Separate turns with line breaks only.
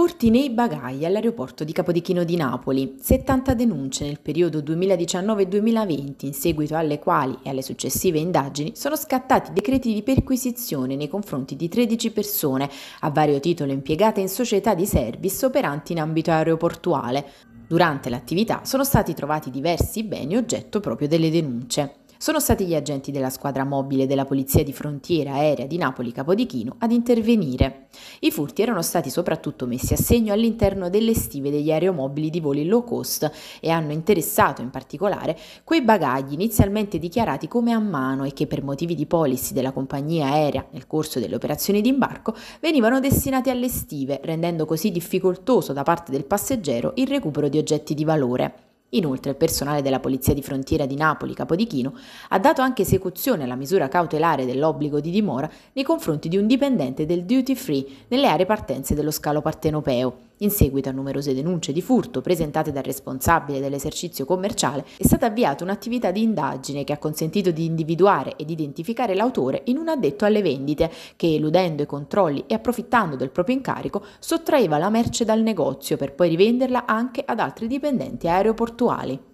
Furti nei bagagli all'aeroporto di Capodichino di Napoli. 70 denunce nel periodo 2019-2020, in seguito alle quali e alle successive indagini sono scattati decreti di perquisizione nei confronti di 13 persone a vario titolo impiegate in società di service operanti in ambito aeroportuale. Durante l'attività sono stati trovati diversi beni oggetto proprio delle denunce. Sono stati gli agenti della squadra mobile della Polizia di Frontiera Aerea di Napoli Capodichino ad intervenire. I furti erano stati soprattutto messi a segno all'interno delle stive degli aeromobili di voli low cost e hanno interessato in particolare quei bagagli inizialmente dichiarati come a mano e che per motivi di policy della compagnia aerea nel corso delle operazioni di imbarco venivano destinati alle stive, rendendo così difficoltoso da parte del passeggero il recupero di oggetti di valore. Inoltre il personale della Polizia di Frontiera di Napoli, Capodichino, ha dato anche esecuzione alla misura cautelare dell'obbligo di dimora nei confronti di un dipendente del duty free nelle aree partenze dello scalo partenopeo in seguito a numerose denunce di furto presentate dal responsabile dell'esercizio commerciale, è stata avviata un'attività di indagine che ha consentito di individuare ed identificare l'autore in un addetto alle vendite che, eludendo i controlli e approfittando del proprio incarico, sottraeva la merce dal negozio per poi rivenderla anche ad altri dipendenti aeroportuali.